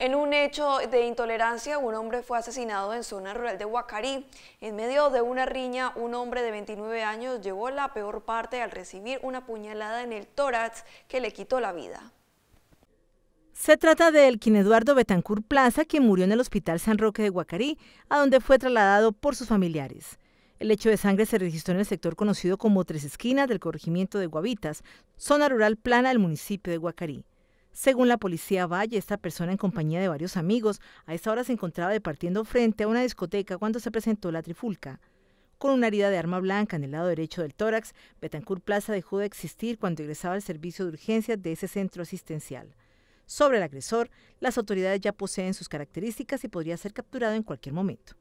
En un hecho de intolerancia, un hombre fue asesinado en zona rural de Huacarí. En medio de una riña, un hombre de 29 años llevó la peor parte al recibir una puñalada en el tórax que le quitó la vida. Se trata del quien Eduardo Betancur Plaza, quien murió en el Hospital San Roque de Huacarí, a donde fue trasladado por sus familiares. El hecho de sangre se registró en el sector conocido como Tres Esquinas del corregimiento de Guavitas, zona rural plana del municipio de Guacarí. Según la policía Valle, esta persona en compañía de varios amigos a esa hora se encontraba departiendo frente a una discoteca cuando se presentó la trifulca. Con una herida de arma blanca en el lado derecho del tórax, Betancourt Plaza dejó de existir cuando ingresaba al servicio de urgencias de ese centro asistencial. Sobre el agresor, las autoridades ya poseen sus características y podría ser capturado en cualquier momento.